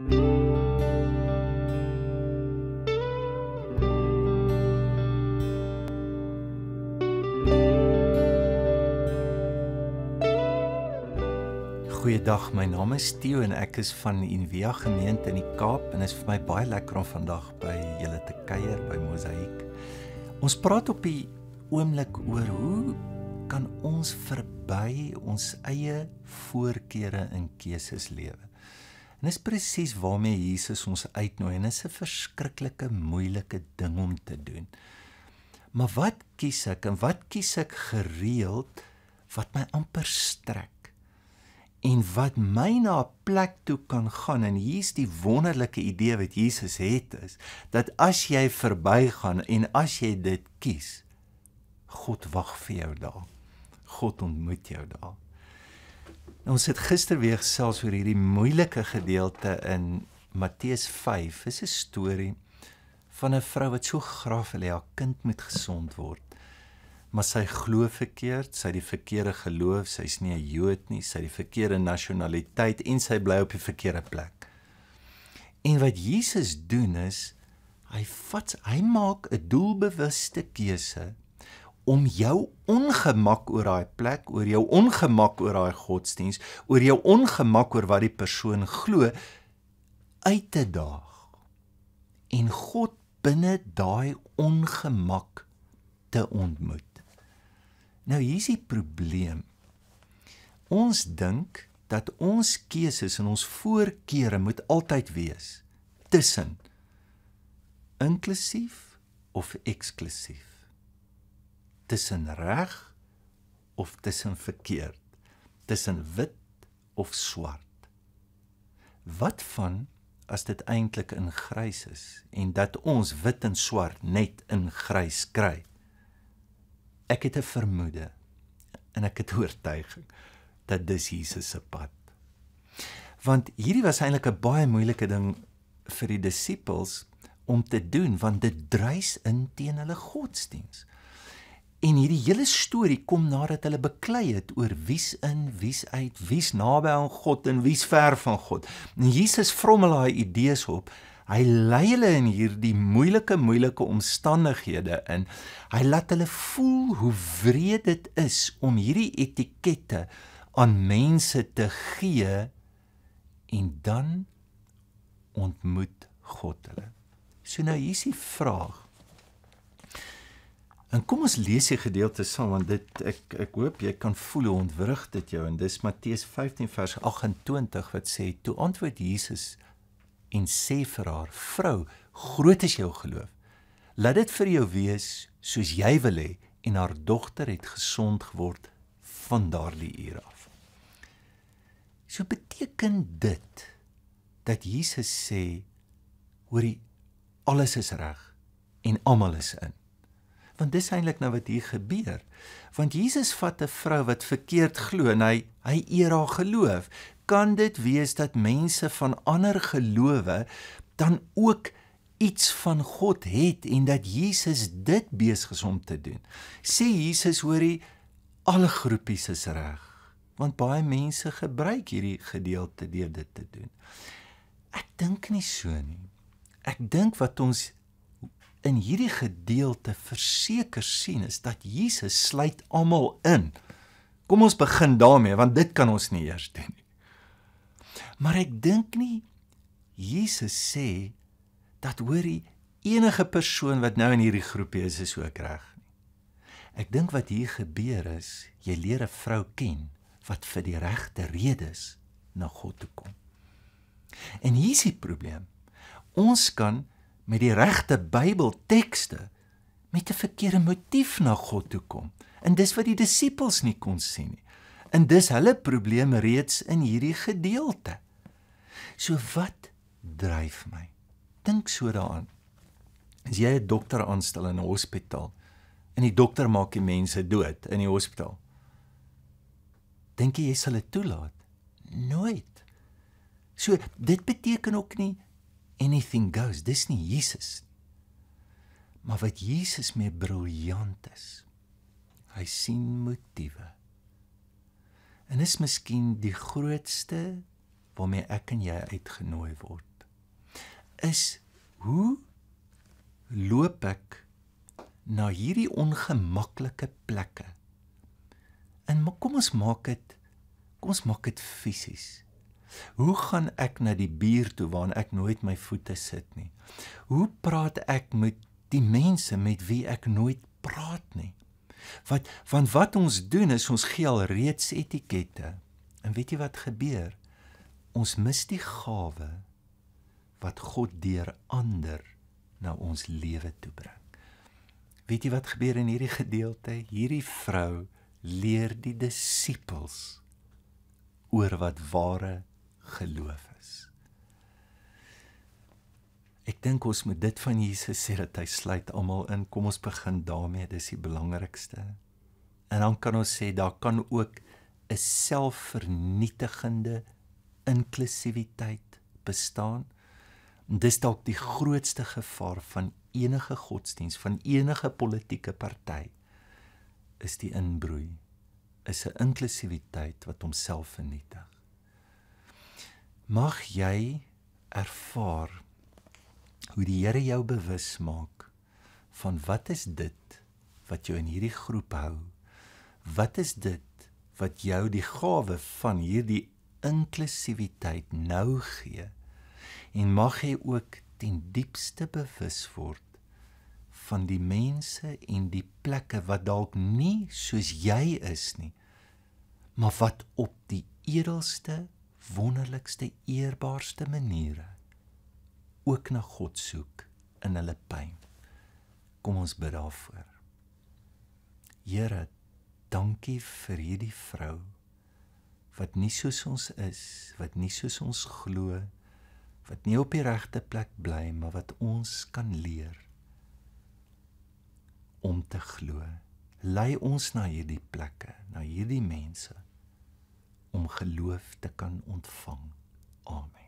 Goeiedag, my naam is Theo en ek is van Envia Gemeente in die Kaap en dit is vir my baie lekker om vandag by julle te kuier by Mosaïek. Ons praat op die oomblik oor hoe kan ons verby ons eie voorkeure en keuses lewe? En dis presies waarmee Jesus ons uitnooi en dis 'n verskriklike moeilike ding om te doen. Maar wat kies ek en wat kies ek gereeld wat my amper strek en wat my na 'n plek toe kan gaan en hier's die wonderlike idee wat Jesus het is dat as jy verbygaan en as jy dit kies God wag vir jou daar. God ontmoet jou daar. Ons het gister weer gesels oor hierdie moeilike gedeelte in Matteus 5. Dis 'n storie van 'n vrou wat so graag wil hê haar kind moet gesond word. Maar sy glo verkeerd, sy het die verkeerde geloof, sy's nie 'n Jood nie, sy het die verkeerde nasionaliteit en sy bly op die verkeerde plek. En wat Jesus doen is hy vat hy maak 'n doelbewuste keuse om jou ongemak oor daai plek, oor jou ongemak oor daai godsdiens, oor jou ongemak oor wat die persoon glo uit te daag en God binne daai ongemak te ontmoet. Nou hier's die probleem. Ons dink dat ons keuses en ons voorkeure moet altyd wees tussen inklusief of eksklusief tussen reg of tussen verkeerd, tussen wit of swart. Wat van as dit eintlik in grys is en dat ons wit en swart net in grys kry? Ek het 'n vermoede en ek het oortuiging dat dis Jesus se pad. Want hierdie was eintlik 'n baie moeilike ding vir die disippels om te doen want dit druis in teen hulle godsdiens. En hierdie hele storie kom nadat hulle beklei het oor wie's in, wie's uit, wie's naby aan God en wie's ver van God. En Jesus vrommel daai idees op. Hy lei hulle in hierdie moeilike moeilike omstandighede in. Hy laat hulle voel hoe wreed dit is om hierdie etikette aan mense te gee en dan ontmoet God hulle. So nou hier's die vraag. En kom ons lees die gedeelte saam want dit ek ek hoop jy kan voel hoe ontwrig dit jou en dis Matteus 15 vers 28 wat sê toe antwoord Jesus en sê vir haar vrou groot is jou geloof laat dit vir jou wees soos jy wil hê en haar dogter het gesond geword van daardie uur af. So beteken dit dat Jesus sê hoorie alles is reg en almal is in want dis eintlik nou wat hier gebeur. Want Jesus vat 'n vrou wat verkeerd glo en hy hy eer haar geloof. Kan dit wees dat mense van ander gelowe dan ook iets van God het en dat Jesus dit beesgesom te doen? Sê Jesus hoorie alle groepies is reg, want baie mense gebruik hierdie gedeelte deur dit te doen. Ek dink nie so nie. Ek dink wat ons in hierdie gedeelte verseker sien is dat Jesus sluit almal in. Kom ons begin daarmee want dit kan ons nie eers doen nie. Maar ek dink nie Jesus sê dat hoorie enige persoon wat nou in hierdie groepie is is ook reg nie. Ek dink wat hier gebeur is, jy leer 'n vrou ken wat vir die regte redes na God toe kom. En hier's die probleem. Ons kan met die regte Bybeltekste met 'n verkeerde motief na God toe kom. En dis wat die disippels nie kon sien nie. En dis hulle probleem reeds in hierdie gedeelte. So wat dryf my? Dink so daaraan. As jy 'n dokter aanstel in 'n hospitaal en die dokter maak die mense dood in die hospitaal. Dink jy jy sal dit toelaat? Nooit. So dit beteken ook nie anything goes. Dis nie Jesus nie. Maar wat Jesus mee briljant is. Hy sien motiewe. En is miskien die grootste waarmee ek en jy uitgenooi word. Is hoe loop ek na hierdie ongemaklike plekke? En kom ons maak dit kom ons maak dit fisies. Hoe gaan ek na die buur toe waarin ek nooit my voete sit nie? Hoe praat ek met die mense met wie ek nooit praat nie? Wat van wat ons doen is ons gee al reeds etikette. En weet jy wat gebeur? Ons mis die gawe wat God deur ander na ons lewe toe bring. Weet jy wat gebeur in hierdie gedeelte? Hierdie vrou leer die disippels oor wat ware geloof is. Ek dink ons moet dit van Jesus sê dat hy sluit almal in. Kom ons begin daarmee, dis die belangrikste. En dan kan ons sê daar kan ook 'n selfvernietigende inklusiwiteit bestaan. Dis dalk die grootste gevaar van enige godsdiens, van enige politieke party is die inbroei is 'n inklusiwiteit wat homself vernietig mag jy ervaar hoe die Here jou bewus maak van wat is dit wat jou in hierdie groep hou? Wat is dit wat jou die gawe van hierdie inklusiwiteit nou gee? En mag jy ook ten diepste bewus word van die mense en die plekke wat dalk nie soos jy is nie maar wat op die edelste wonderlikste eerbaarste maniere ook na God soek in hulle pyn. Kom ons bid daarvoor. Here, dankie vir hierdie vrou wat nie soos ons is, wat nie soos ons glo, wat nie op die regte plek bly maar wat ons kan leer om te glo. Lei ons na hierdie plekke, na hierdie mense om geloof te kan ontvang. Amen.